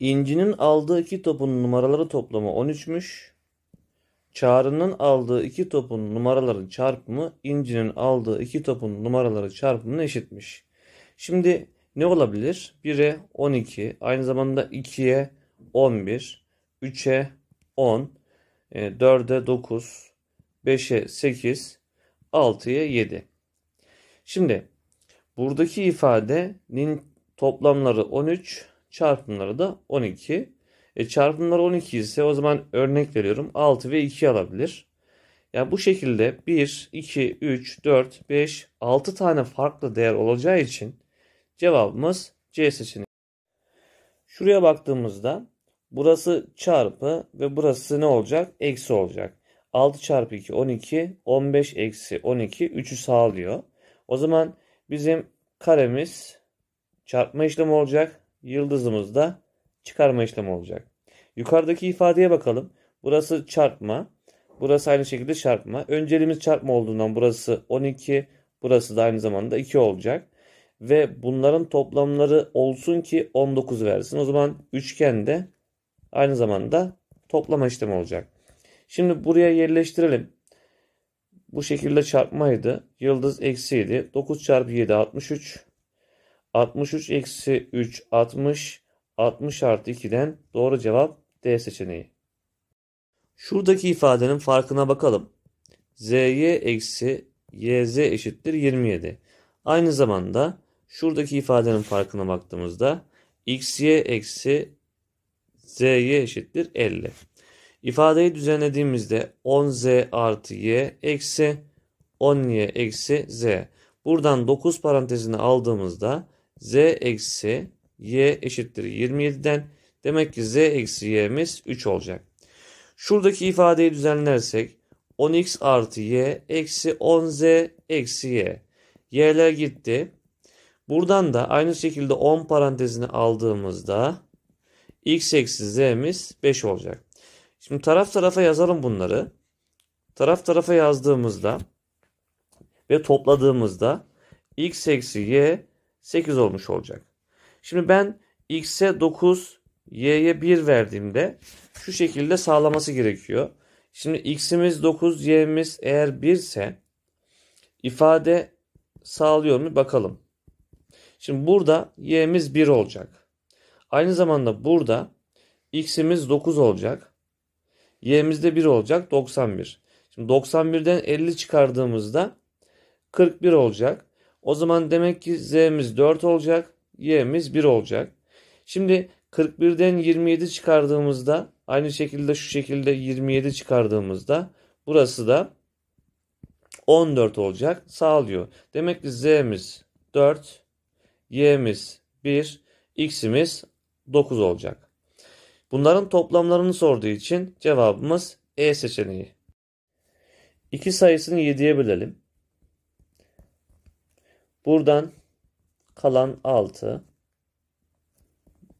İnci'nin aldığı iki topun numaraları toplamı 13'müş. Çağrı'nın aldığı iki topun numaraların çarpımı İnci'nin aldığı iki topun numaraları çarpımına eşitmiş. Şimdi ne olabilir? 1'e 12, aynı zamanda 2'ye 11, 3'e 10, 4'e 9, 5'e 8, 6'ya 7. Şimdi buradaki ifadenin toplamları 13, Çarpımları da 12. E çarpımları 12 ise o zaman örnek veriyorum 6 ve 2 alabilir. Yani bu şekilde 1, 2, 3, 4, 5, 6 tane farklı değer olacağı için cevabımız C seçeneği. Şuraya baktığımızda burası çarpı ve burası ne olacak? Eksi olacak. 6 çarpı 2 12, 15 eksi 12 3'ü sağlıyor. O zaman bizim karemiz çarpma işlemi olacak. Yıldızımızda çıkarma işlemi olacak. Yukarıdaki ifadeye bakalım. Burası çarpma. Burası aynı şekilde çarpma. Önceliğimiz çarpma olduğundan burası 12. Burası da aynı zamanda 2 olacak. Ve bunların toplamları olsun ki 19 versin. O zaman üçgende aynı zamanda toplama işlemi olacak. Şimdi buraya yerleştirelim. Bu şekilde çarpmaydı. Yıldız eksiydi. 9 çarpı 7 63. 63 eksi 3 60. 60 artı 2'den doğru cevap D seçeneği. Şuradaki ifadenin farkına bakalım. Z'ye eksi YZ eşittir 27. Aynı zamanda şuradaki ifadenin farkına baktığımızda XY eksi Z'ye eşittir 50. İfadeyi düzenlediğimizde 10Z artı Y eksi 10Y eksi Z. Buradan 9 parantezini aldığımızda z eksi y eşittir 27'den. Demek ki z eksi y'miz 3 olacak. Şuradaki ifadeyi düzenlersek 10x artı y eksi 10z eksi y. Y'ler gitti. Buradan da aynı şekilde 10 parantezini aldığımızda x eksi z'miz 5 olacak. Şimdi taraf tarafa yazalım bunları. Taraf tarafa yazdığımızda ve topladığımızda x eksi y 8 olmuş olacak. Şimdi ben x'e 9, y'ye 1 verdiğimde şu şekilde sağlaması gerekiyor. Şimdi x'imiz 9, y'imiz eğer 1 ise ifade sağlıyor mu bakalım. Şimdi burada y'imiz 1 olacak. Aynı zamanda burada x'imiz 9 olacak. y'imiz de 1 olacak 91. Şimdi 91'den 50 çıkardığımızda 41 olacak. O zaman demek ki z'miz 4 olacak, y'miz 1 olacak. Şimdi 41'den 27 çıkardığımızda aynı şekilde şu şekilde 27 çıkardığımızda burası da 14 olacak sağlıyor. Demek ki z'miz 4, y'miz 1, x'imiz 9 olacak. Bunların toplamlarını sorduğu için cevabımız E seçeneği. İki sayısını 7'ye bölelim. Buradan kalan 6.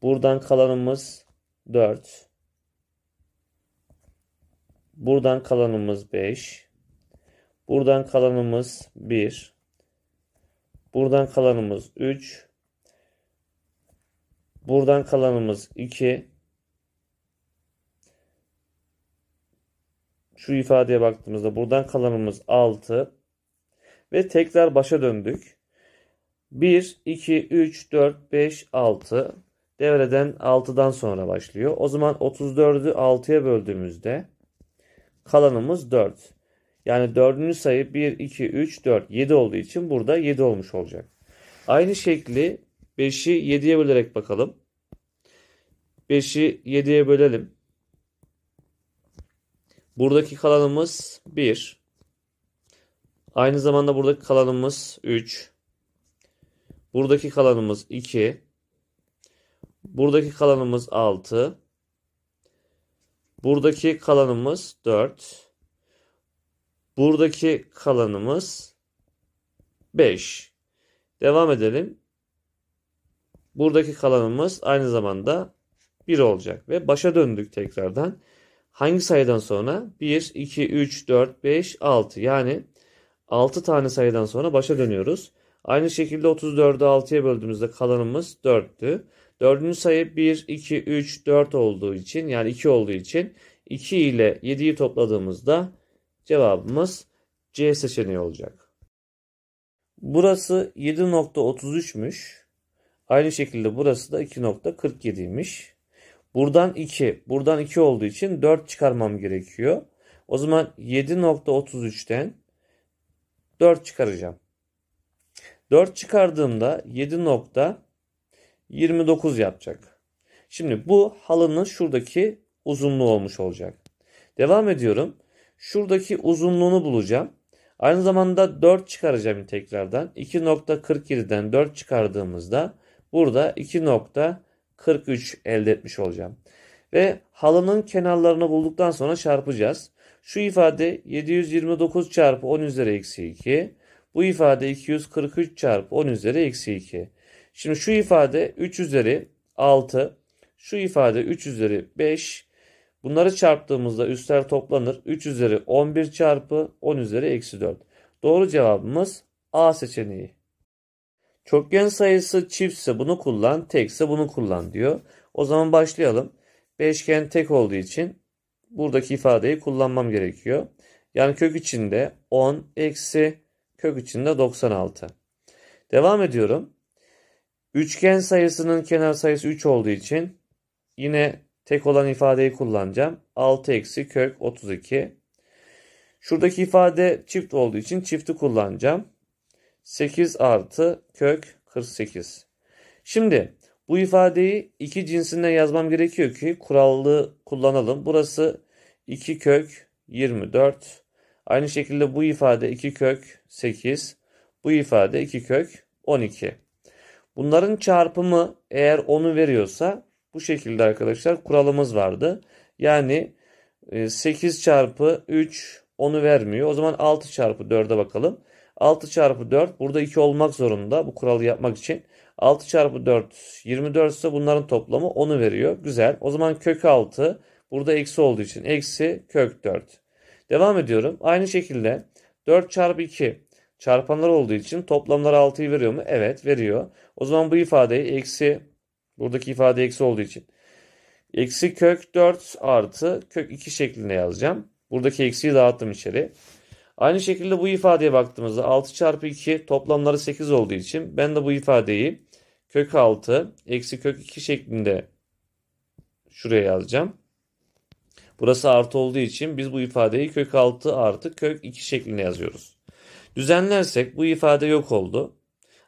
Buradan kalanımız 4. Buradan kalanımız 5. Buradan kalanımız 1. Buradan kalanımız 3. Buradan kalanımız 2. Şu ifadeye baktığımızda buradan kalanımız 6. Ve tekrar başa döndük. 1, 2, 3, 4, 5, 6 devreden 6'dan sonra başlıyor. O zaman 34'ü 6'ya böldüğümüzde kalanımız 4. Yani 4. sayı 1, 2, 3, 4, 7 olduğu için burada 7 olmuş olacak. Aynı şekli 5'i 7'ye bölerek bakalım. 5'i 7'ye bölelim. Buradaki kalanımız 1. Aynı zamanda buradaki kalanımız 3. Buradaki kalanımız 2. Buradaki kalanımız 6. Buradaki kalanımız 4. Buradaki kalanımız 5. Devam edelim. Buradaki kalanımız aynı zamanda 1 olacak. Ve başa döndük tekrardan. Hangi sayıdan sonra? 1, 2, 3, 4, 5, 6. Yani 6 tane sayıdan sonra başa dönüyoruz. Aynı şekilde 34'ü 6'ya böldüğümüzde kalanımız 4'tü. Dördüncü sayı 1, 2, 3, 4 olduğu için yani 2 olduğu için 2 ile 7'yi topladığımızda cevabımız C seçeneği olacak. Burası 7.33'müş. Aynı şekilde burası da 2.47'ymiş. Buradan 2, buradan 2 olduğu için 4 çıkarmam gerekiyor. O zaman 7.33'ten 4 çıkaracağım. 4 çıkardığımda 7.29 yapacak. Şimdi bu halının şuradaki uzunluğu olmuş olacak. Devam ediyorum. Şuradaki uzunluğunu bulacağım. Aynı zamanda 4 çıkaracağım tekrardan. 2.47'den 4 çıkardığımızda burada 2.43 elde etmiş olacağım. Ve halının kenarlarını bulduktan sonra çarpacağız. Şu ifade 729 çarpı 10 üzeri eksi 2 bu ifade 243 çarpı 10 üzeri eksi 2. Şimdi şu ifade 3 üzeri 6. Şu ifade 3 üzeri 5. Bunları çarptığımızda üstler toplanır. 3 üzeri 11 çarpı 10 üzeri eksi 4. Doğru cevabımız A seçeneği. Çokgen sayısı çiftse bunu kullan, tekse bunu kullan diyor. O zaman başlayalım. Beşgen tek olduğu için buradaki ifadeyi kullanmam gerekiyor. Yani kök içinde 10 eksi Kök içinde 96. Devam ediyorum. Üçgen sayısının kenar sayısı 3 olduğu için yine tek olan ifadeyi kullanacağım. 6 eksi kök 32. Şuradaki ifade çift olduğu için çifti kullanacağım. 8 artı kök 48. Şimdi bu ifadeyi iki cinsinden yazmam gerekiyor ki kurallı kullanalım. Burası 2 kök 24. Aynı şekilde bu ifade 2 kök 8. Bu ifade 2 kök 12. Bunların çarpımı eğer 10'u veriyorsa bu şekilde arkadaşlar kuralımız vardı. Yani 8 e, çarpı 3 onu vermiyor. O zaman 6 çarpı 4'e bakalım. 6 çarpı 4 burada 2 olmak zorunda bu kuralı yapmak için. 6 çarpı 4 24 ise bunların toplamı 10'u veriyor. Güzel. O zaman kök 6 burada eksi olduğu için eksi kök 4. Devam ediyorum. Aynı şekilde 4 çarpı 2 çarpanlar olduğu için toplamları 6'yı veriyor mu? Evet veriyor. O zaman bu ifadeyi eksi buradaki ifade eksi olduğu için eksi kök 4 artı kök 2 şeklinde yazacağım. Buradaki eksiyi dağıttım içeri. Aynı şekilde bu ifadeye baktığımızda 6 çarpı 2 toplamları 8 olduğu için ben de bu ifadeyi kök 6 eksi kök 2 şeklinde şuraya yazacağım. Burası artı olduğu için biz bu ifadeyi kök 6 artı kök 2 şeklinde yazıyoruz. Düzenlersek bu ifade yok oldu.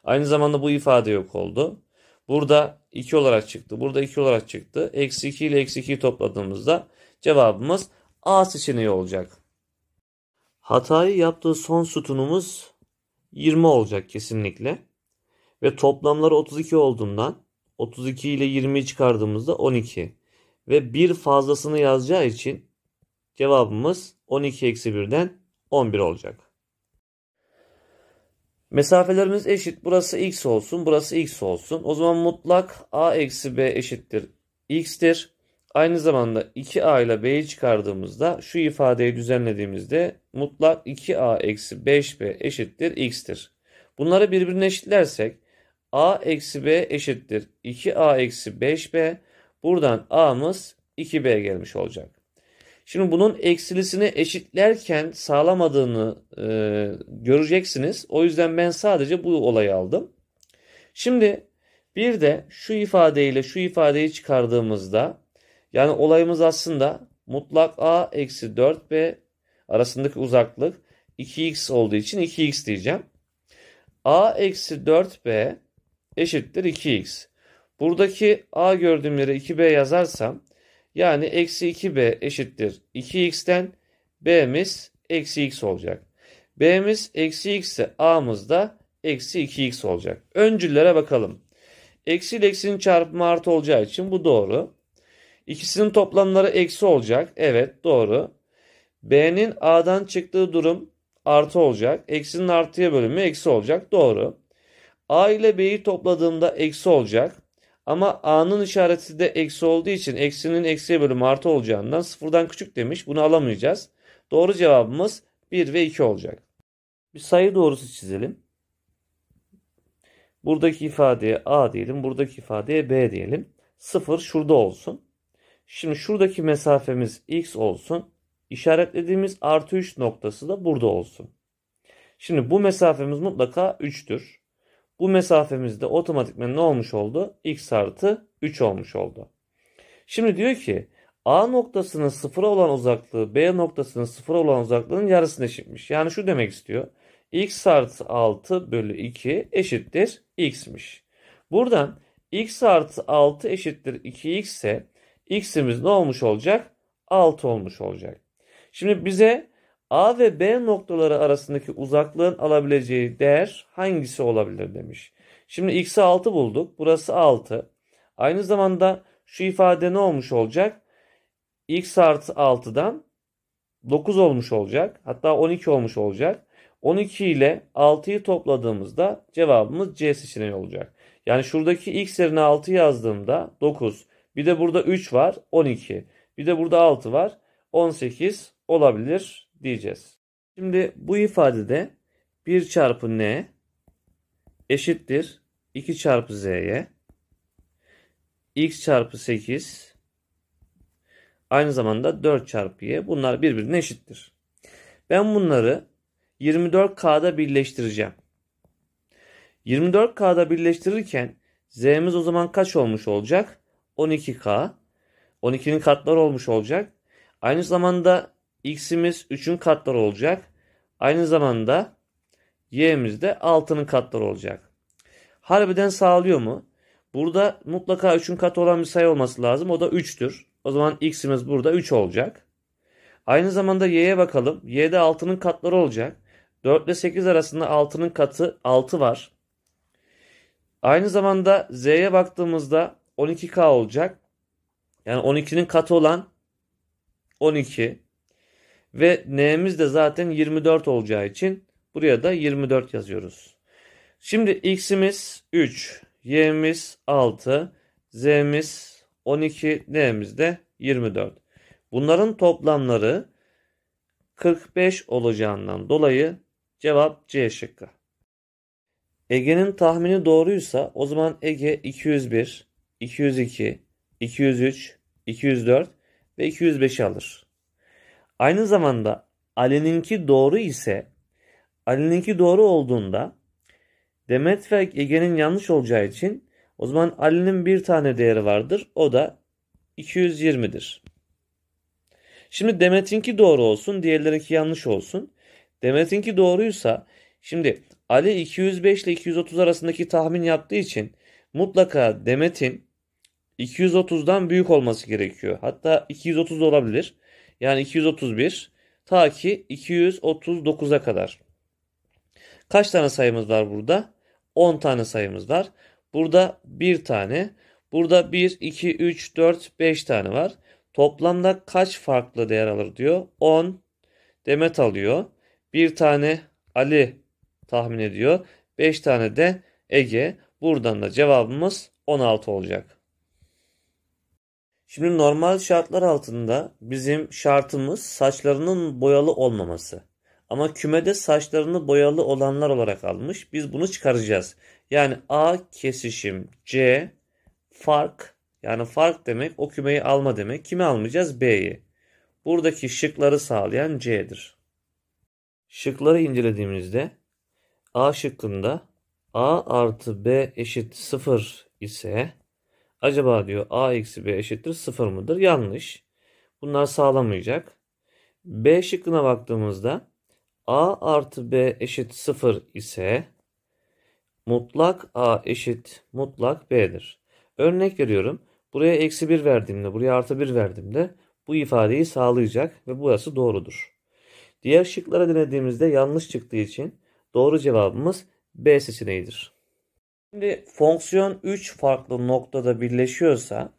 Aynı zamanda bu ifade yok oldu. Burada 2 olarak çıktı. Burada 2 olarak çıktı. Eksi 2 ile eksi 2'yi topladığımızda cevabımız A seçeneği olacak. Hatayı yaptığı son sütunumuz 20 olacak kesinlikle. Ve toplamları 32 olduğundan 32 ile 20'yi çıkardığımızda 12 ve 1 fazlasını yazacağı için cevabımız 12 eksi 1'den 11 olacak. Mesafelerimiz eşit. Burası x olsun. Burası x olsun. O zaman mutlak a eksi b eşittir x'tir. Aynı zamanda 2a ile b'yi çıkardığımızda şu ifadeyi düzenlediğimizde mutlak 2a eksi 5b eşittir x'tir. Bunları birbirine eşitlersek a eksi b eşittir 2a eksi 5b Buradan A'mız 2B gelmiş olacak. Şimdi bunun eksilisini eşitlerken sağlamadığını e, göreceksiniz. O yüzden ben sadece bu olayı aldım. Şimdi bir de şu ifadeyle şu ifadeyi çıkardığımızda yani olayımız aslında mutlak A eksi 4B arasındaki uzaklık 2x olduğu için 2x diyeceğim. A eksi 4B eşittir 2x. Buradaki A gördüğüm yere 2B yazarsam yani eksi 2B eşittir 2x'ten B'miz eksi x olacak. B'miz eksi x ise A'mız da eksi 2x olacak. Öncüllere bakalım. Eksi ile eksinin çarpımı artı olacağı için bu doğru. İkisinin toplamları eksi olacak. Evet doğru. B'nin A'dan çıktığı durum artı olacak. Eksinin artıya bölümü eksi olacak. Doğru. A ile B'yi topladığımda eksi olacak. Ama a'nın işareti de eksi olduğu için eksinin eksiye bölümü artı olacağından sıfırdan küçük demiş. Bunu alamayacağız. Doğru cevabımız 1 ve 2 olacak. Bir sayı doğrusu çizelim. Buradaki ifadeye a diyelim. Buradaki ifadeye b diyelim. 0 şurada olsun. Şimdi şuradaki mesafemiz x olsun. İşaretlediğimiz artı 3 noktası da burada olsun. Şimdi bu mesafemiz mutlaka 3'tür. Bu mesafemizde otomatikmen ne olmuş oldu? X artı 3 olmuş oldu. Şimdi diyor ki A noktasının sıfıra olan uzaklığı B noktasının sıfıra olan uzaklığının yarısına eşitmiş. Yani şu demek istiyor. X artı 6 bölü 2 eşittir X'miş. Buradan X artı 6 eşittir 2X ise X'imiz ne olmuş olacak? 6 olmuş olacak. Şimdi bize A ve B noktaları arasındaki uzaklığın alabileceği değer hangisi olabilir demiş. Şimdi x'i 6 bulduk. Burası 6. Aynı zamanda şu ifade ne olmuş olacak? x artı 6'dan 9 olmuş olacak. Hatta 12 olmuş olacak. 12 ile 6'yı topladığımızda cevabımız C seçeneği olacak. Yani şuradaki x yerine 6 yazdığımda 9. Bir de burada 3 var 12. Bir de burada 6 var 18 olabilir diyeceğiz. Şimdi bu ifadede 1 çarpı n eşittir 2 çarpı z'ye x çarpı 8 aynı zamanda 4 çarpı y bunlar birbirine eşittir. Ben bunları 24k'da birleştireceğim. 24k'da birleştirirken z'miz o zaman kaç olmuş olacak? 12k. 12'nin katları olmuş olacak. Aynı zamanda x'imiz 3'ün katları olacak. Aynı zamanda y'imiz de 6'nın katları olacak. Harbiden sağlıyor mu? Burada mutlaka 3'ün katı olan bir sayı olması lazım. O da 3'tür. O zaman x'imiz burada 3 olacak. Aynı zamanda y'ye bakalım. Y'de 6'nın katları olacak. 4 ile 8 arasında 6'nın katı 6 var. Aynı zamanda z'ye baktığımızda 12k olacak. Yani 12'nin katı olan 12. Ve n'miz de zaten 24 olacağı için buraya da 24 yazıyoruz. Şimdi x'imiz 3, y'miz 6, z'miz 12, n'miz de 24. Bunların toplamları 45 olacağından dolayı cevap C şıkkı. Ege'nin tahmini doğruysa o zaman Ege 201, 202, 203, 204 ve 205'i alır. Aynı zamanda Ali'ninki doğru ise Ali'ninki doğru olduğunda Demet ve Ege'nin yanlış olacağı için o zaman Ali'nin bir tane değeri vardır. O da 220'dir. Şimdi Demet'inki doğru olsun, diğerlerinki yanlış olsun. Demet'inki doğruysa şimdi Ali 205 ile 230 arasındaki tahmin yaptığı için mutlaka Demet'in 230'dan büyük olması gerekiyor. Hatta 230 olabilir. Yani 231 ta ki 239'a kadar. Kaç tane sayımız var burada? 10 tane sayımız var. Burada 1 tane. Burada 1, 2, 3, 4, 5 tane var. Toplamda kaç farklı değer alır diyor. 10 Demet alıyor. 1 tane Ali tahmin ediyor. 5 tane de Ege. Buradan da cevabımız 16 olacak. Şimdi normal şartlar altında bizim şartımız saçlarının boyalı olmaması. Ama kümede saçlarını boyalı olanlar olarak almış. Biz bunu çıkaracağız. Yani A kesişim C fark yani fark demek o kümeyi alma demek. Kimi almayacağız? B'yi. Buradaki şıkları sağlayan C'dir. Şıkları incelediğimizde A şıkkında A artı B eşit 0 ise Acaba diyor a eksi b eşittir 0 mıdır? Yanlış. Bunlar sağlamayacak. B şıkkına baktığımızda a artı b eşit 0 ise mutlak a eşit mutlak b'dir. Örnek veriyorum. Buraya eksi 1 verdiğimde, buraya artı 1 verdiğimde bu ifadeyi sağlayacak ve burası doğrudur. Diğer şıklara denediğimizde yanlış çıktığı için doğru cevabımız B seçeneğidir. Şimdi fonksiyon 3 farklı noktada birleşiyorsa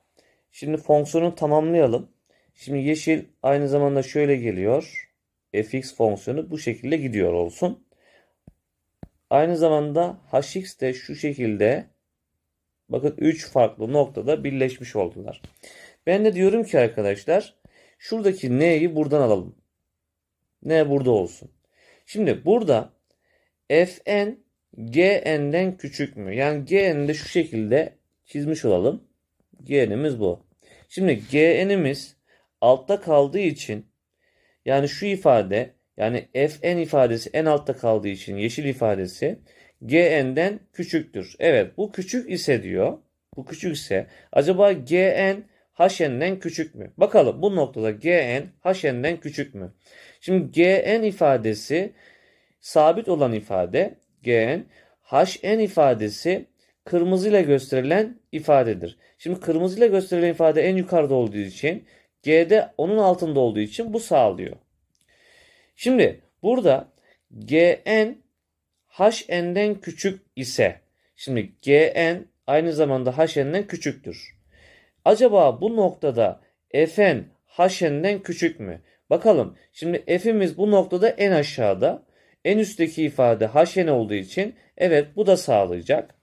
şimdi fonksiyonu tamamlayalım. Şimdi yeşil aynı zamanda şöyle geliyor. fx fonksiyonu bu şekilde gidiyor olsun. Aynı zamanda hx de şu şekilde bakın 3 farklı noktada birleşmiş oldular. Ben de diyorum ki arkadaşlar şuradaki n'yi buradan alalım. n burada olsun. Şimdi burada fn Gn'den küçük mü? Yani Gn'i de şu şekilde çizmiş olalım. Gn'imiz bu. Şimdi Gn'imiz altta kaldığı için yani şu ifade yani Fn ifadesi en altta kaldığı için yeşil ifadesi Gn'den küçüktür. Evet bu küçük ise diyor. Bu küçük ise, acaba Gn H'n'den küçük mü? Bakalım bu noktada Gn H'n'den küçük mü? Şimdi Gn ifadesi sabit olan ifade gen HN ifadesi kırmızıyla gösterilen ifadedir. Şimdi kırmızıyla gösterilen ifade en yukarıda olduğu için G'de onun altında olduğu için bu sağlıyor. Şimdi burada Gn Hn'den küçük ise şimdi Gn aynı zamanda H'nden küçüktür. Acaba bu noktada Fn H'nden küçük mü? Bakalım şimdi F'imiz bu noktada en aşağıda. En üstteki ifade haşene olduğu için evet bu da sağlayacak.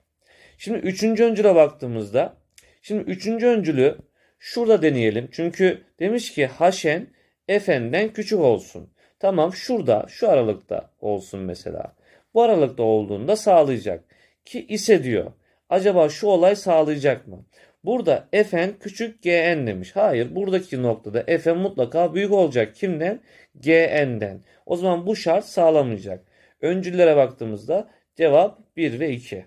Şimdi üçüncü öncüle baktığımızda şimdi üçüncü öncülü şurada deneyelim. Çünkü demiş ki haşen efenden küçük olsun. Tamam şurada şu aralıkta olsun mesela. Bu aralıkta olduğunda sağlayacak. Ki ise diyor. Acaba şu olay sağlayacak mı? Burada Fn küçük Gn demiş. Hayır buradaki noktada Fn mutlaka büyük olacak. Kimden? Gn'den. O zaman bu şart sağlamayacak. Öncüllere baktığımızda cevap 1 ve 2.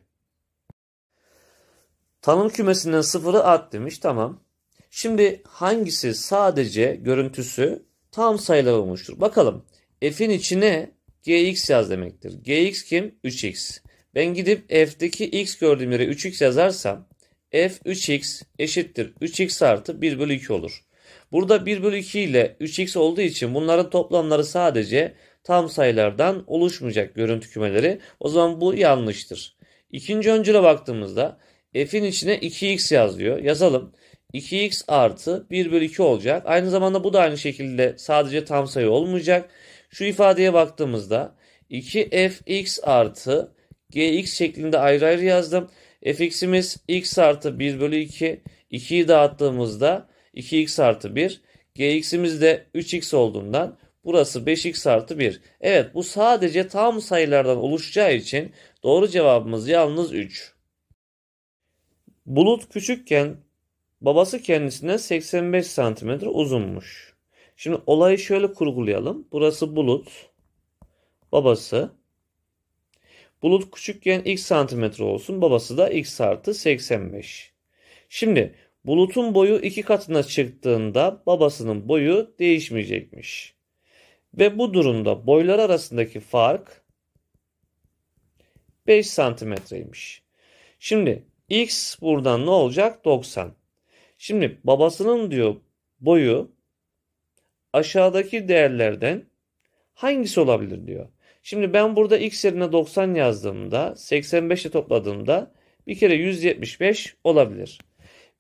Tanım kümesinden sıfırı at demiş. Tamam. Şimdi hangisi sadece görüntüsü tam sayılar olmuştur? Bakalım. F'in içine gx yaz demektir. gx kim? 3x. Ben gidip f'deki x gördüğüm yere 3x yazarsam f 3x eşittir 3x artı 1 bölü 2 olur. Burada 1 bölü 2 ile 3x olduğu için bunların toplamları sadece tam sayılardan oluşmayacak görüntü kümeleri. O zaman bu yanlıştır. İkinci öncüle baktığımızda f'in içine 2x yazıyor. Yazalım. 2x artı 1 bölü 2 olacak. Aynı zamanda bu da aynı şekilde sadece tam sayı olmayacak. Şu ifadeye baktığımızda 2fx artı gx şeklinde ayrı ayrı yazdım fx'imiz x artı 1 bölü 2. 2'yi dağıttığımızda 2x artı 1. gx'imiz de 3x olduğundan burası 5x artı 1. Evet bu sadece tam sayılardan oluşacağı için doğru cevabımız yalnız 3. Bulut küçükken babası kendisinden 85 cm uzunmuş. Şimdi olayı şöyle kurgulayalım. Burası bulut. Babası Bulut küçükken x santimetre olsun. Babası da x artı 85. Şimdi bulutun boyu iki katına çıktığında babasının boyu değişmeyecekmiş. Ve bu durumda boylar arasındaki fark 5 santimetreymiş. Şimdi x buradan ne olacak? 90. Şimdi babasının diyor boyu aşağıdaki değerlerden hangisi olabilir diyor. Şimdi ben burada x yerine 90 yazdığımda 85 ile topladığımda bir kere 175 olabilir.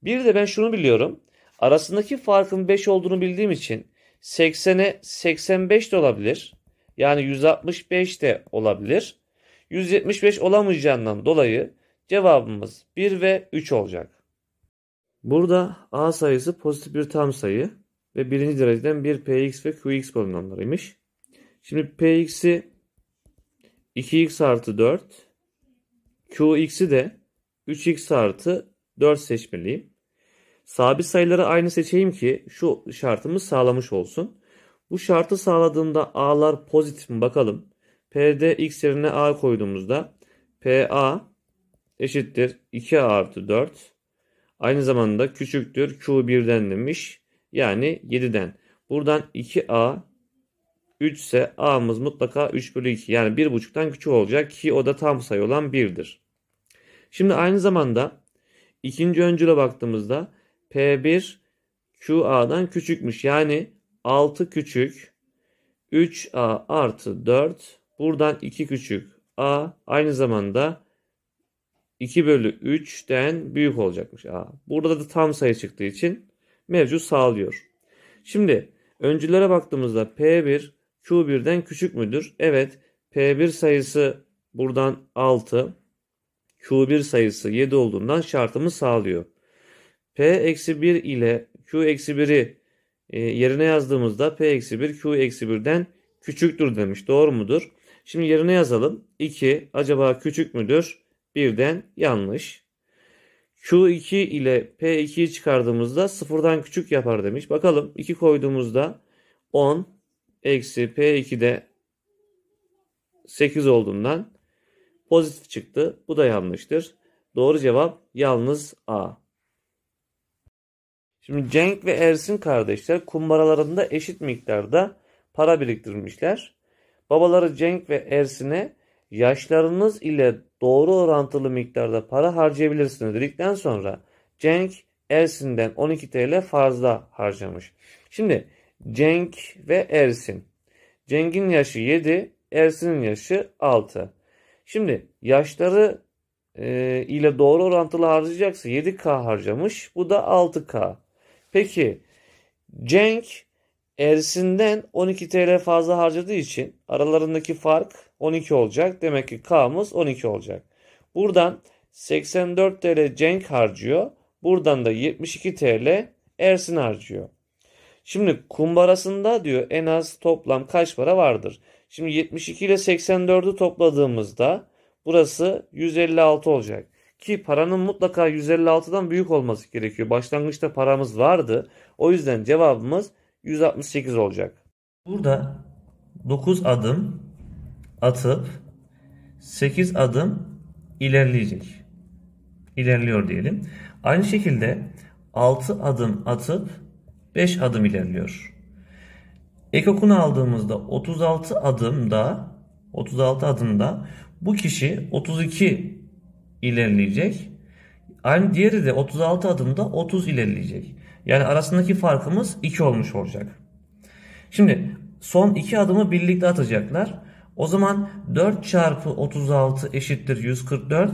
Bir de ben şunu biliyorum. Arasındaki farkın 5 olduğunu bildiğim için 80'e 85 de olabilir. Yani 165 de olabilir. 175 olamayacağından dolayı cevabımız 1 ve 3 olacak. Burada A sayısı pozitif bir tam sayı ve birinci dereceden bir Px ve Qx polinomlarıymış. Şimdi Px'i 2x artı 4 qx'i de 3x artı 4 seçmeliyim. Sabit sayıları aynı seçeyim ki şu şartımı sağlamış olsun. Bu şartı sağladığımda a'lar pozitif mi bakalım. P'de x yerine a koyduğumuzda PA eşittir 2a artı 4. Aynı zamanda küçüktür Q1'den demiş. Yani 7'den. Buradan 2a 3 ise a'mız mutlaka 3 bölü 2 yani 1.5'tan küçük olacak ki o da tam sayı olan 1'dir. Şimdi aynı zamanda ikinci öncüle baktığımızda P1 QA'dan küçükmüş. Yani 6 küçük 3A artı 4 buradan 2 küçük A aynı zamanda 2 bölü 3'ten büyük olacakmış A. Burada da tam sayı çıktığı için mevcut sağlıyor. Şimdi öncülere baktığımızda P1 Q1'den küçük müdür? Evet. P1 sayısı buradan 6. Q1 sayısı 7 olduğundan şartımı sağlıyor. P-1 ile Q-1'i e, yerine yazdığımızda P-1 Q-1'den küçüktür demiş. Doğru mudur? Şimdi yerine yazalım. 2 acaba küçük müdür? birden? yanlış. Q2 ile P2'yi çıkardığımızda 0'dan küçük yapar demiş. Bakalım 2 koyduğumuzda 10 eksi p 2 de 8 olduğundan pozitif çıktı. Bu da yanlıştır. Doğru cevap yalnız A. Şimdi Cenk ve Ersin kardeşler kumbaralarında eşit miktarda para biriktirmişler. Babaları Cenk ve Ersin'e yaşlarınız ile doğru orantılı miktarda para harcayabilirsiniz dedikten sonra Cenk Ersin'den 12 TL fazla harcamış. Şimdi Cenk ve Ersin. Cenk'in yaşı 7, Ersin'in yaşı 6. Şimdi yaşları e, ile doğru orantılı harcayacaksa 7K harcamış. Bu da 6K. Peki Cenk Ersin'den 12 TL fazla harcadığı için aralarındaki fark 12 olacak. Demek ki K'mız 12 olacak. Buradan 84 TL Cenk harcıyor. Buradan da 72 TL Ersin harcıyor. Şimdi kumbarasında diyor en az toplam kaç para vardır? Şimdi 72 ile 84'ü topladığımızda burası 156 olacak. Ki paranın mutlaka 156'dan büyük olması gerekiyor. Başlangıçta paramız vardı. O yüzden cevabımız 168 olacak. Burada 9 adım atıp 8 adım ilerleyecek. İlerliyor diyelim. Aynı şekilde 6 adım atıp 5 adım ilerliyor. Ekokunu aldığımızda 36 adımda 36 adımda bu kişi 32 ilerleyecek. Aynı diğeri de 36 adımda 30 ilerleyecek. Yani arasındaki farkımız 2 olmuş olacak. Şimdi son 2 adımı birlikte atacaklar. O zaman 4 çarpı 36 eşittir 144.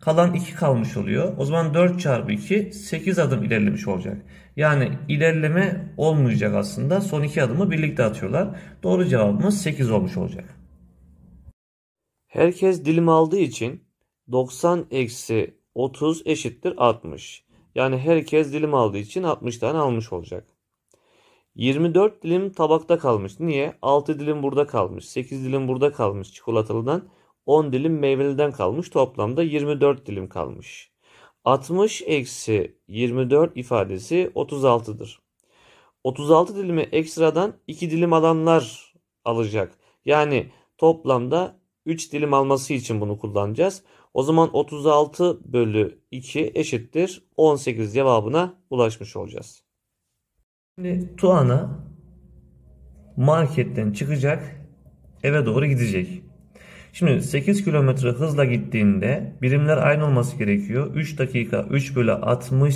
Kalan 2 kalmış oluyor. O zaman 4 çarpı 2 8 adım ilerlemiş olacak. Yani ilerleme olmayacak aslında. Son 2 adımı birlikte atıyorlar. Doğru cevabımız 8 olmuş olacak. Herkes dilim aldığı için 90 eksi 30 eşittir 60. Yani herkes dilim aldığı için 60 tane almış olacak. 24 dilim tabakta kalmış. Niye? 6 dilim burada kalmış. 8 dilim burada kalmış çikolatalıdan. 10 dilim meyveliden kalmış. Toplamda 24 dilim kalmış. 60 eksi 24 ifadesi 36'dır. 36 dilimi ekstradan 2 dilim alanlar alacak. Yani toplamda 3 dilim alması için bunu kullanacağız. O zaman 36 bölü 2 eşittir 18 cevabına ulaşmış olacağız. Şimdi Tuana marketten çıkacak eve doğru gidecek. Şimdi 8 kilometre hızla gittiğinde birimler aynı olması gerekiyor. 3 dakika 3 bölü 60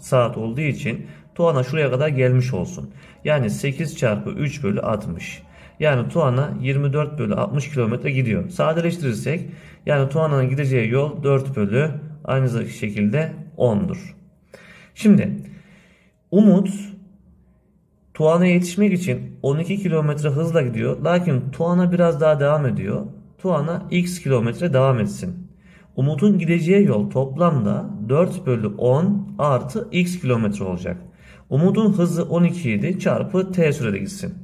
saat olduğu için Tuana şuraya kadar gelmiş olsun. Yani 8 çarpı 3 bölü 60. Yani Tuana 24 bölü 60 kilometre gidiyor. Sadeleştirirsek yani Tuana'nın gideceği yol 4 bölü aynı şekilde 10'dur. Şimdi Umut Tuana'ya yetişmek için 12 kilometre hızla gidiyor. Lakin Tuana biraz daha devam ediyor. Tuana x kilometre devam etsin. Umut'un gideceği yol toplamda 4 bölü 10 artı x kilometre olacak. Umut'un hızı 12 idi çarpı t sürede gitsin.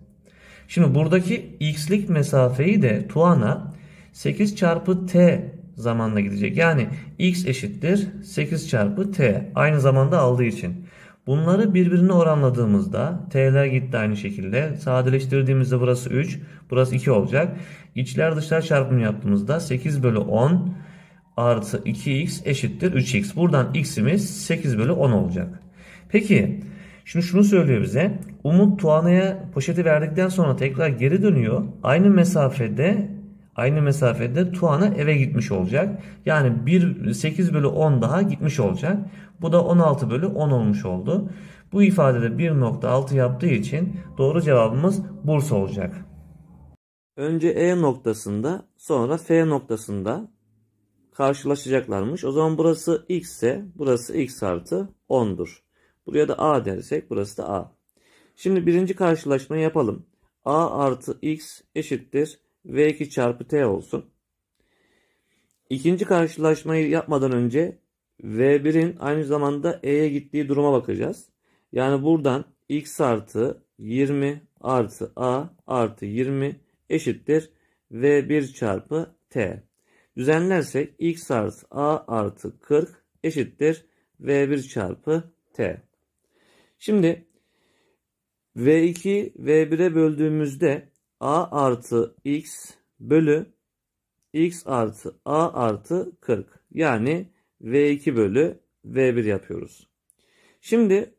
Şimdi buradaki x'lik mesafeyi de Tuana 8 çarpı t zamanla gidecek. Yani x eşittir 8 çarpı t aynı zamanda aldığı için. Bunları birbirine oranladığımızda t'ler gitti aynı şekilde. Sadeleştirdiğimizde burası 3, burası 2 olacak. İçler dışlar çarpımı yaptığımızda 8 bölü 10 artı 2x eşittir 3x. Buradan x'imiz 8 bölü 10 olacak. Peki şimdi şunu söylüyor bize. Umut Tuana'ya poşeti verdikten sonra tekrar geri dönüyor. Aynı mesafede aynı mesafede Tuana eve gitmiş olacak. Yani 1, 8 bölü 10 daha gitmiş olacak. Bu da 16 bölü 10 olmuş oldu. Bu ifadede 1.6 yaptığı için doğru cevabımız Bursa olacak önce E noktasında sonra F noktasında karşılaşacaklarmış. O zaman burası X ise burası X artı 10'dur. Buraya da A dersek burası da A. Şimdi birinci karşılaşmayı yapalım. A artı X eşittir V2 çarpı T olsun. İkinci karşılaşmayı yapmadan önce V1'in aynı zamanda E'ye gittiği duruma bakacağız. Yani buradan X artı 20 artı A artı 20 eşittir V1 çarpı T. Düzenlersek X artı A artı 40 eşittir V1 çarpı T. Şimdi V2 V1'e böldüğümüzde A artı X bölü X artı A artı 40. Yani V2 bölü V1 yapıyoruz. Şimdi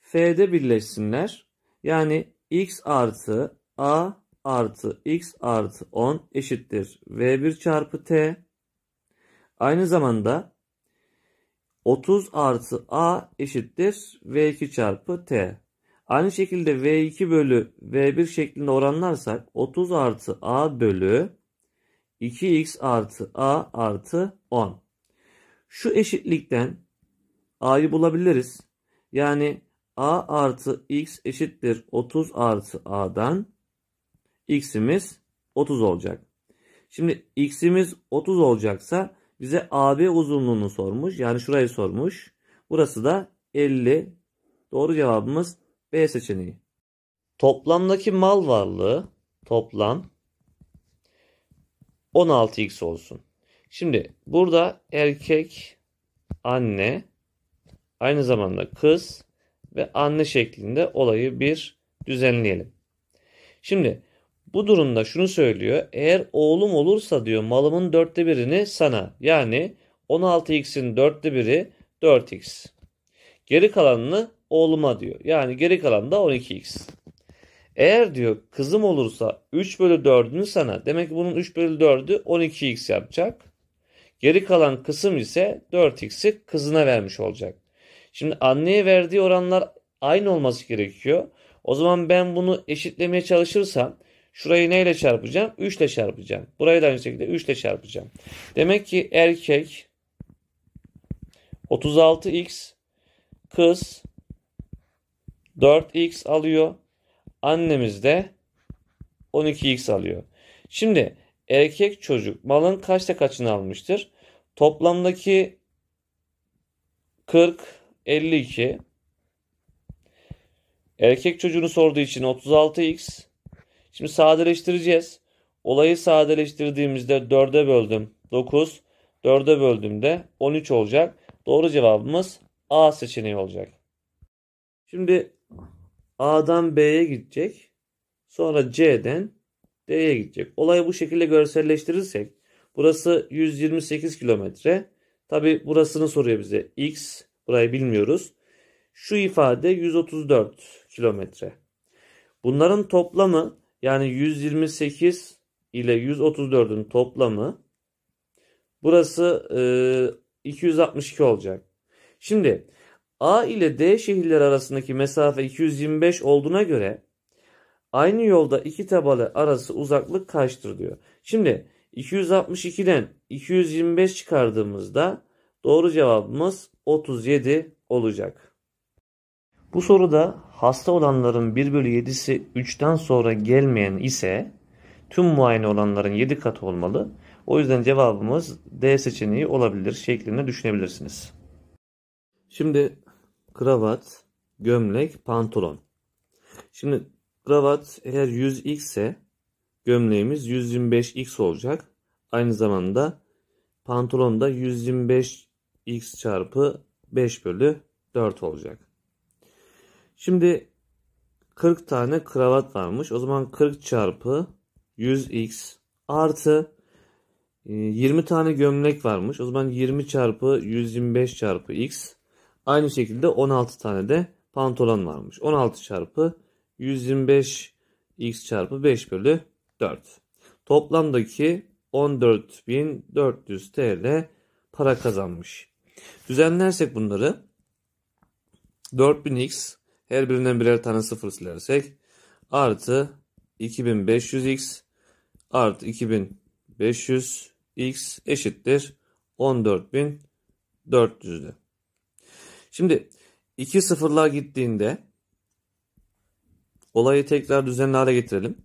F'de birleşsinler. Yani X artı A artı x artı 10 eşittir v1 çarpı t. Aynı zamanda 30 artı a eşittir v2 çarpı t. Aynı şekilde v2 bölü v1 şeklinde oranlarsak 30 artı a bölü 2x artı a artı 10. Şu eşitlikten a'yı bulabiliriz. Yani a artı x eşittir 30 artı a'dan x'imiz 30 olacak. Şimdi x'imiz 30 olacaksa bize AB uzunluğunu sormuş. Yani şurayı sormuş. Burası da 50. Doğru cevabımız B seçeneği. Toplamdaki mal varlığı toplam 16x olsun. Şimdi burada erkek, anne, aynı zamanda kız ve anne şeklinde olayı bir düzenleyelim. Şimdi bu durumda şunu söylüyor. Eğer oğlum olursa diyor malımın dörtte birini sana yani 16x'in dörtte biri 4x. Geri kalanını oğluma diyor. Yani geri kalan da 12x. Eğer diyor kızım olursa 3 bölü 4'ünü sana. Demek ki bunun 3 bölü 4'ü 12x yapacak. Geri kalan kısım ise 4x'i kızına vermiş olacak. Şimdi anneye verdiği oranlar aynı olması gerekiyor. O zaman ben bunu eşitlemeye çalışırsam Şurayı neyle çarpacağım? 3 ile çarpacağım. Burayı da aynı şekilde 3 ile çarpacağım. Demek ki erkek 36x kız 4x alıyor. Annemiz de 12x alıyor. Şimdi erkek çocuk malın kaçta kaçını almıştır? Toplamdaki 40 52 erkek çocuğunu sorduğu için 36x Şimdi sadeleştireceğiz. Olayı sadeleştirdiğimizde 4'e böldüm 9. 4'e böldüğümde 13 olacak. Doğru cevabımız A seçeneği olacak. Şimdi A'dan B'ye gidecek. Sonra C'den D'ye gidecek. Olayı bu şekilde görselleştirirsek burası 128 kilometre. Tabi burasını soruyor bize. X burayı bilmiyoruz. Şu ifade 134 kilometre. Bunların toplamı yani 128 ile 134'ün toplamı burası e, 262 olacak. Şimdi A ile D şehirler arasındaki mesafe 225 olduğuna göre aynı yolda iki tabalı arası uzaklık kaçtır diyor. Şimdi 262'den 225 çıkardığımızda doğru cevabımız 37 olacak. Bu soruda Hasta olanların 1 bölü 7'si 3'ten sonra gelmeyen ise tüm muayene olanların 7 katı olmalı. O yüzden cevabımız D seçeneği olabilir şeklinde düşünebilirsiniz. Şimdi kravat, gömlek, pantolon. Şimdi kravat eğer 100x ise gömleğimiz 125x olacak. Aynı zamanda pantolon da 125x çarpı 5 bölü 4 olacak. Şimdi 40 tane kravat varmış. O zaman 40 çarpı 100x artı 20 e, tane gömlek varmış. O zaman 20 çarpı 125 çarpı x. Aynı şekilde 16 tane de pantolon varmış. 16 çarpı 125 x çarpı 5 bölü 4. Toplamdaki 14.400 TL para kazanmış. Düzenlersek bunları 4000x her birinden birer tane sıfır silersek artı 2500x artı 2500x eşittir 14400'dü. Şimdi iki sıfırlar gittiğinde olayı tekrar düzenli hale getirelim.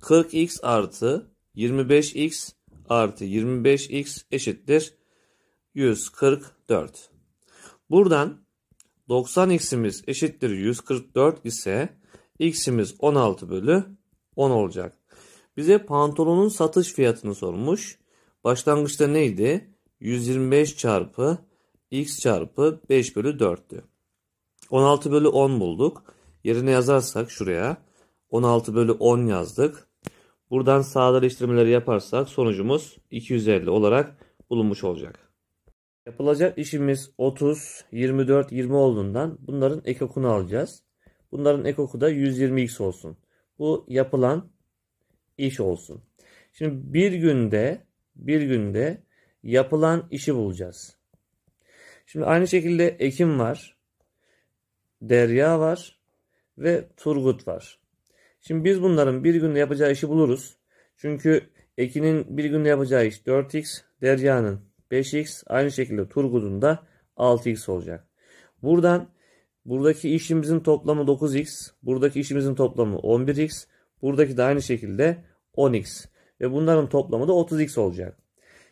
40x artı 25x artı 25x eşittir 144. Buradan 90 x'imiz eşittir 144 ise x'imiz 16 bölü 10 olacak. Bize pantolonun satış fiyatını sormuş. Başlangıçta neydi? 125 çarpı x çarpı 5 bölü 4'tü. 16 bölü 10 bulduk. Yerine yazarsak şuraya 16 bölü 10 yazdık. Buradan sağdar işlemleri yaparsak sonucumuz 250 olarak bulunmuş olacak. Yapılacak işimiz 30, 24, 20 olduğundan bunların ekokunu alacağız. Bunların ekoku da 120x olsun. Bu yapılan iş olsun. Şimdi bir günde bir günde yapılan işi bulacağız. Şimdi aynı şekilde Ekim var. Derya var ve Turgut var. Şimdi biz bunların bir günde yapacağı işi buluruz. Çünkü Ekin'in bir günde yapacağı iş 4x, Derya'nın 5x aynı şekilde Turgut'un da 6x olacak. Buradan buradaki işimizin toplamı 9x, buradaki işimizin toplamı 11x, buradaki de aynı şekilde 10x ve bunların toplamı da 30x olacak.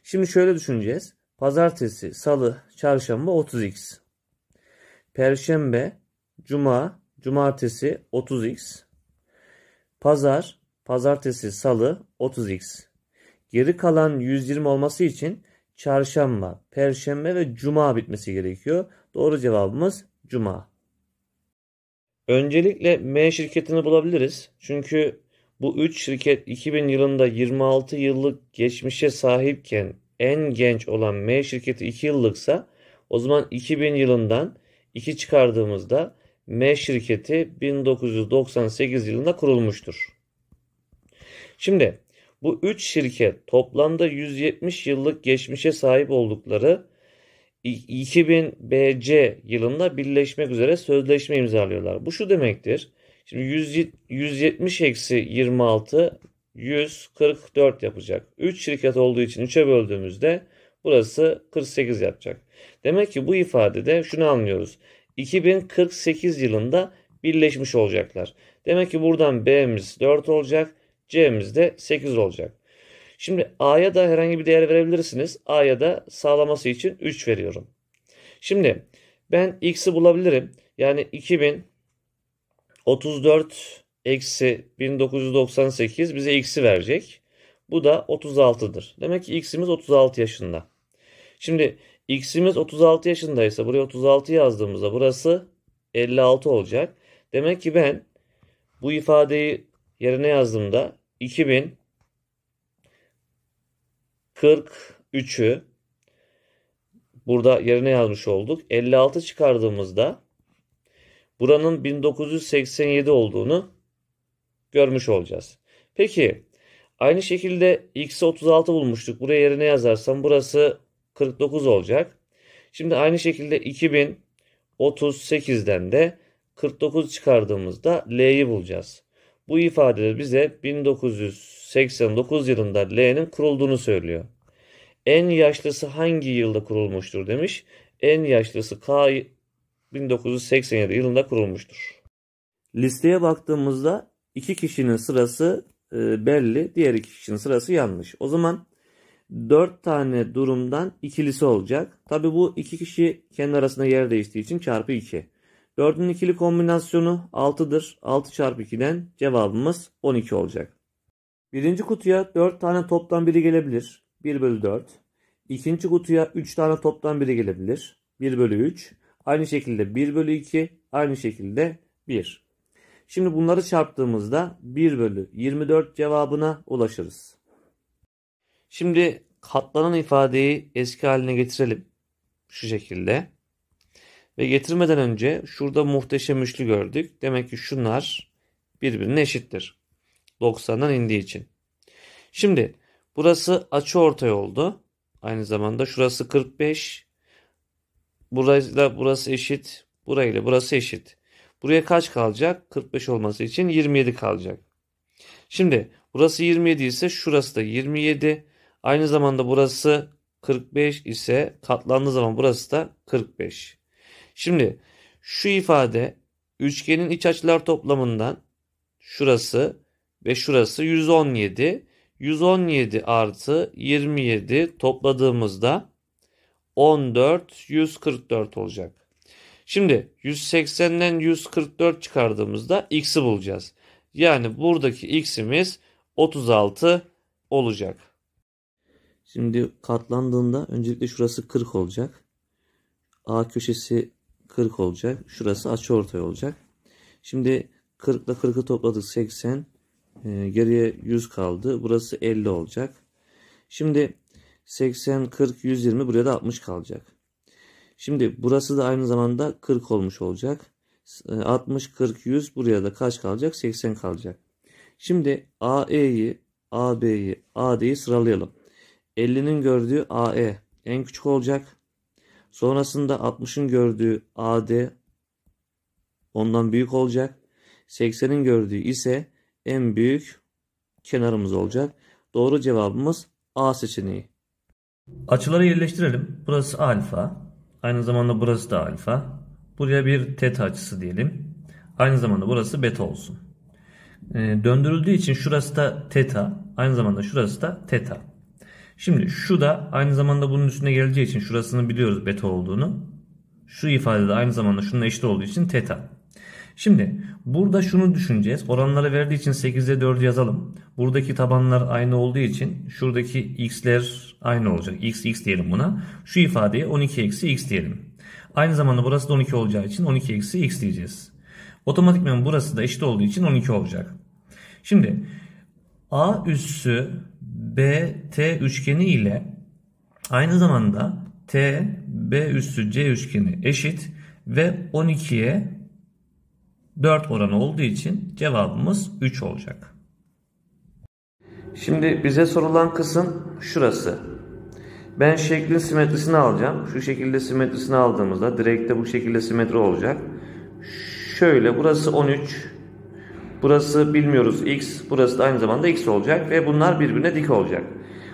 Şimdi şöyle düşüneceğiz. Pazartesi, salı, çarşamba 30x. Perşembe, cuma, cumartesi 30x. Pazar, pazartesi, salı 30x. Geri kalan 120 olması için çarşamba, perşembe ve cuma bitmesi gerekiyor. Doğru cevabımız cuma. Öncelikle M şirketini bulabiliriz. Çünkü bu 3 şirket 2000 yılında 26 yıllık geçmişe sahipken en genç olan M şirketi 2 yıllıksa o zaman 2000 yılından 2 çıkardığımızda M şirketi 1998 yılında kurulmuştur. Şimdi bu üç şirket toplamda 170 yıllık geçmişe sahip oldukları 2000 BC yılında birleşmek üzere sözleşme imzalıyorlar. Bu şu demektir. Şimdi 170 eksi 26 144 yapacak. 3 şirket olduğu için 3'e böldüğümüzde burası 48 yapacak. Demek ki bu ifadede şunu anlıyoruz. 2048 yılında birleşmiş olacaklar. Demek ki buradan B'miz 4 olacak. C'miz de 8 olacak. Şimdi A'ya da herhangi bir değer verebilirsiniz. A'ya da sağlaması için 3 veriyorum. Şimdi ben X'i bulabilirim. Yani 2034 eksi 1998 bize X'i verecek. Bu da 36'dır. Demek ki X'imiz 36 yaşında. Şimdi X'imiz 36 yaşındaysa buraya 36 yazdığımızda burası 56 olacak. Demek ki ben bu ifadeyi yerine yazdığımda 2043'ü burada yerine yazmış olduk. 56 çıkardığımızda buranın 1987 olduğunu görmüş olacağız. Peki aynı şekilde x'i 36 bulmuştuk. Buraya yerine yazarsam burası 49 olacak. Şimdi aynı şekilde 2038'den de 49 çıkardığımızda l'yi bulacağız. Bu ifadeler bize 1989 yılında L'nin kurulduğunu söylüyor. En yaşlısı hangi yılda kurulmuştur demiş. En yaşlısı K 1987 yılında kurulmuştur. Listeye baktığımızda iki kişinin sırası e, belli, diğer iki kişinin sırası yanlış. O zaman 4 tane durumdan ikilisi olacak. Tabi bu iki kişi kendi arasında yer değiştiği için çarpı 2. 4'ün ikili kombinasyonu 6'dır. 6 çarpı 2'den cevabımız 12 olacak. Birinci kutuya 4 tane toptan biri gelebilir. 1 bölü 4. İkinci kutuya 3 tane toptan biri gelebilir. 1 bölü 3. Aynı şekilde 1 bölü 2. Aynı şekilde 1. Şimdi bunları çarptığımızda 1 bölü 24 cevabına ulaşırız. Şimdi katlanan ifadeyi eski haline getirelim. Şu şekilde. Ve getirmeden önce şurada muhteşem üçlü gördük. Demek ki şunlar birbirine eşittir. 90'dan indiği için. Şimdi burası açı ortay oldu. Aynı zamanda şurası 45. Burayla burası eşit. Burayla burası eşit. Buraya kaç kalacak? 45 olması için 27 kalacak. Şimdi burası 27 ise şurası da 27. Aynı zamanda burası 45 ise katlandığı zaman burası da 45. Şimdi şu ifade üçgenin iç açılar toplamından şurası ve şurası 117. 117 artı 27 topladığımızda 14 144 olacak. Şimdi 180'den 144 çıkardığımızda x'i bulacağız. Yani buradaki x'imiz 36 olacak. Şimdi katlandığında öncelikle şurası 40 olacak. A köşesi 40 olacak. Şurası açı ortay olacak. Şimdi 40 ile 40'ı topladık 80. Ee, geriye 100 kaldı. Burası 50 olacak. Şimdi 80, 40, 120 buraya da 60 kalacak. Şimdi burası da aynı zamanda 40 olmuş olacak. 60, 40, 100 buraya da kaç kalacak? 80 kalacak. Şimdi AE'yi, AB'yi, AD'yi sıralayalım. 50'nin gördüğü AE en küçük olacak. Sonrasında 60'ın gördüğü AD ondan büyük olacak. 80'in gördüğü ise en büyük kenarımız olacak. Doğru cevabımız A seçeneği. Açıları yerleştirelim. Burası alfa. Aynı zamanda burası da alfa. Buraya bir teta açısı diyelim. Aynı zamanda burası beta olsun. Ee, döndürüldüğü için şurası da teta. Aynı zamanda şurası da teta. Şimdi şu da aynı zamanda bunun üstüne geleceği için şurasını biliyoruz beta olduğunu. Şu ifade de aynı zamanda şunun eşit olduğu için teta. Şimdi burada şunu düşüneceğiz. Oranları verdiği için 8'e 4 yazalım. Buradaki tabanlar aynı olduğu için şuradaki x'ler aynı olacak. x x diyelim buna. Şu ifadeye 12 eksi x diyelim. Aynı zamanda burası da 12 olacağı için 12 eksi x diyeceğiz. Otomatikman burası da eşit olduğu için 12 olacak. Şimdi a üssü BT üçgeni ile aynı zamanda TB B üstü C üçgeni eşit ve 12'ye 4 oranı olduğu için cevabımız 3 olacak. Şimdi bize sorulan kısım şurası. Ben şeklin simetrisini alacağım. Şu şekilde simetrisini aldığımızda direkt bu şekilde simetri olacak. Şöyle burası 13, Burası bilmiyoruz x, burası da aynı zamanda x olacak ve bunlar birbirine dik olacak.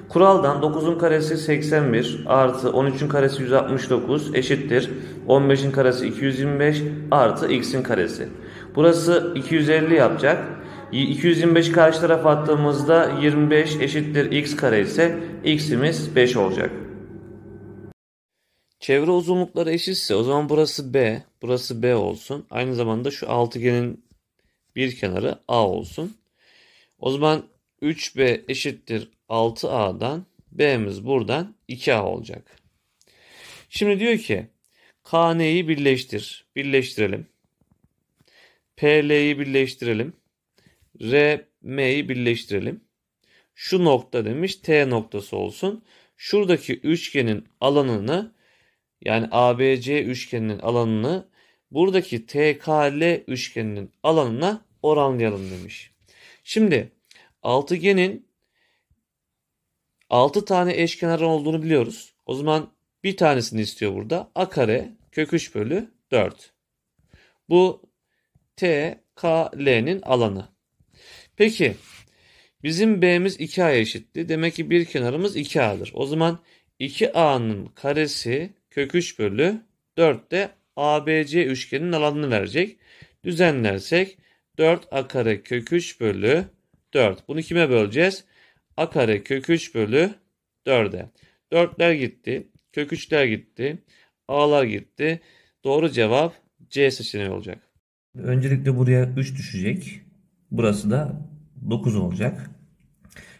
Kuraldan 9'un karesi 81 artı 13'ün karesi 169 eşittir 15'in karesi 225 artı x'in karesi. Burası 250 yapacak. 225 karşı tarafa attığımızda 25 eşittir x kare ise x'imiz 5 olacak. Çevre uzunlukları eşitse o zaman burası b, burası b olsun. Aynı zamanda şu altıgenin bir kenarı A olsun. O zaman 3B eşittir 6A'dan B'miz buradan 2A olacak. Şimdi diyor ki KN'yi birleştir. Birleştirelim. PL'yi birleştirelim. RM'yi birleştirelim. Şu nokta demiş T noktası olsun. Şuradaki üçgenin alanını yani ABC üçgeninin alanını buradaki TKL üçgeninin alanına oranlayalım demiş. Şimdi altıgenin 6 tane eşkenarı olduğunu biliyoruz. O zaman bir tanesini istiyor burada. A kare kök 3 bölü 4. Bu T, K, L'nin alanı. Peki bizim B'miz 2A'ya eşitti. Demek ki bir kenarımız 2A'dır. O zaman 2A'nın karesi kök 3 bölü 4 de ABC üçgenin alanını verecek. Düzenlersek 4 a kare kök 3 bölü 4. Bunu kime böleceğiz? a kare kök 3 bölü 4'e. 4'ler gitti. Kök 3'ler gitti. a'lar gitti. Doğru cevap C seçeneği olacak. Öncelikle buraya 3 düşecek. Burası da 9 olacak.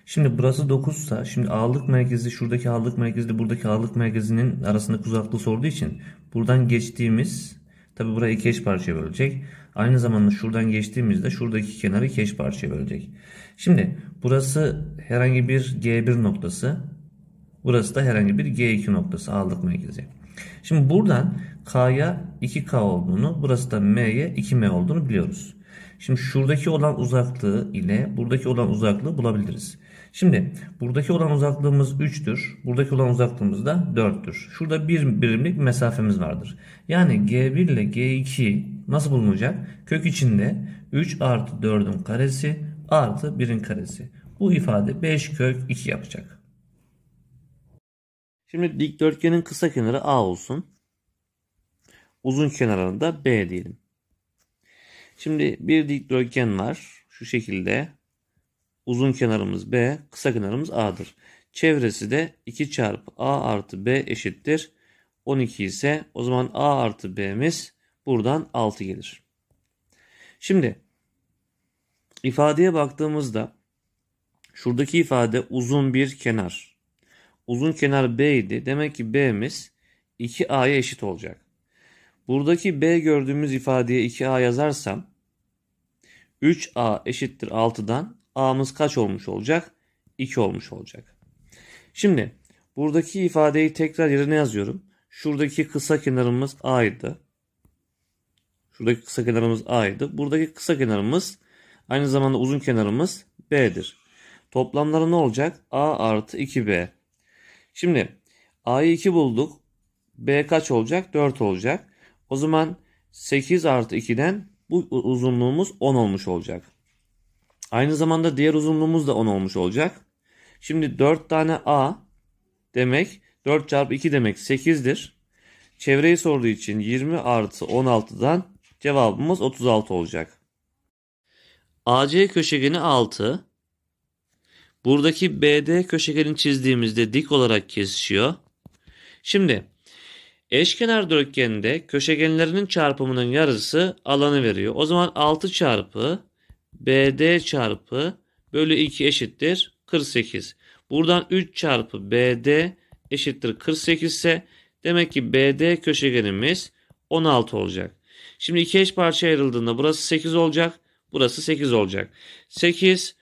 Şimdi burası 9 ise şimdi ağırlık merkezi şuradaki ağırlık merkezi buradaki ağırlık merkezinin arasındaki uzaklığı sorduğu için buradan geçtiğimiz Tabi burayı keş parçaya bölecek. Aynı zamanda şuradan geçtiğimizde şuradaki kenarı keş parçaya bölecek. Şimdi burası herhangi bir G1 noktası. Burası da herhangi bir G2 noktası ağırlık merkezi. Şimdi buradan K'ya 2K olduğunu, burası da M'ye 2M olduğunu biliyoruz. Şimdi şuradaki olan uzaklığı ile buradaki olan uzaklığı bulabiliriz. Şimdi buradaki olan uzaklığımız 3'tür. Buradaki olan uzaklığımız da 4'tür. Şurada bir birimlik mesafemiz vardır. Yani G1 ile G2 nasıl bulunacak? Kök içinde 3 artı 4'ün karesi artı 1'in karesi. Bu ifade 5 kök 2 yapacak. Şimdi dikdörtgenin kısa kenarı A olsun. Uzun kenarını da B diyelim. Şimdi bir dikdörtgen var. Şu şekilde Uzun kenarımız B, kısa kenarımız A'dır. Çevresi de 2 çarpı A artı B eşittir. 12 ise o zaman A artı B'miz buradan 6 gelir. Şimdi ifadeye baktığımızda şuradaki ifade uzun bir kenar. Uzun kenar B idi. Demek ki B'miz 2A'ya eşit olacak. Buradaki B gördüğümüz ifadeye 2A yazarsam 3A eşittir 6'dan A'mız kaç olmuş olacak? 2 olmuş olacak. Şimdi buradaki ifadeyi tekrar yerine yazıyorum. Şuradaki kısa kenarımız A'ydı. Şuradaki kısa kenarımız A'ydı. Buradaki kısa kenarımız aynı zamanda uzun kenarımız B'dir. Toplamları ne olacak? A artı 2B. Şimdi A'yı 2 bulduk. B kaç olacak? 4 olacak. O zaman 8 artı 2'den bu uzunluğumuz 10 olmuş olacak. Aynı zamanda diğer uzunluğumuz da 10 olmuş olacak. Şimdi 4 tane A demek 4 çarpı 2 demek 8'dir. Çevreyi sorduğu için 20 artı 16'dan cevabımız 36 olacak. AC köşegeni 6. Buradaki BD köşegeni çizdiğimizde dik olarak kesişiyor. Şimdi eşkenar dörtgende köşegenlerinin çarpımının yarısı alanı veriyor. O zaman 6 çarpı BD çarpı bölü 2 eşittir 48. Buradan 3 çarpı BD eşittir 48 ise demek ki BD köşegenimiz 16 olacak. Şimdi iki eş parça ayrıldığında burası 8 olacak. Burası 8 olacak. 8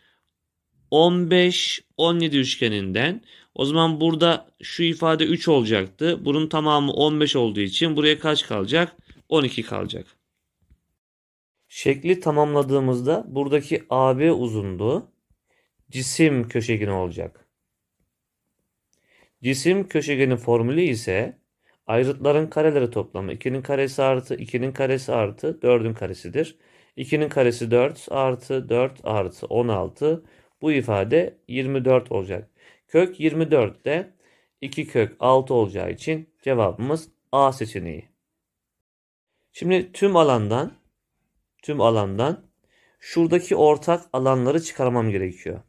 15 17 üçgeninden o zaman burada şu ifade 3 olacaktı. Bunun tamamı 15 olduğu için buraya kaç kalacak? 12 kalacak. Şekli tamamladığımızda buradaki AB uzunluğu cisim köşegeni olacak. Cisim köşegeni formülü ise ayrıtların kareleri toplamı 2'nin karesi artı 2'nin karesi artı 4'ün karesidir. 2'nin karesi 4 artı 4 artı 16 bu ifade 24 olacak. Kök 24 de 2 kök 6 olacağı için cevabımız A seçeneği. Şimdi tüm alandan tüm alandan şuradaki ortak alanları çıkarmam gerekiyor.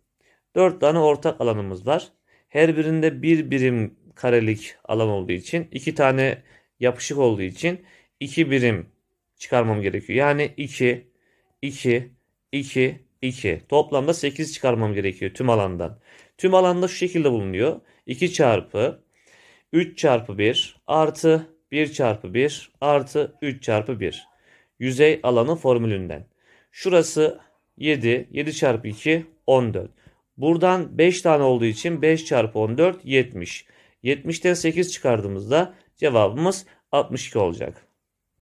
4 tane ortak alanımız var. Her birinde bir birim karelik alan olduğu için iki tane yapışık olduğu için 2 birim çıkarmam gerekiyor. Yani 2, 2, 2, 2. Toplamda 8 çıkarmam gerekiyor tüm alandan. Tüm alanda şu şekilde bulunuyor. 2 çarpı 3 çarpı 1 artı 1 çarpı 1 artı 3 çarpı 1 yüzey alanı formülünden. Şurası 7, 7 çarpı 2 14. Buradan 5 tane olduğu için 5 çarpı 14 70. 70'ten 8 çıkardığımızda cevabımız 62 olacak.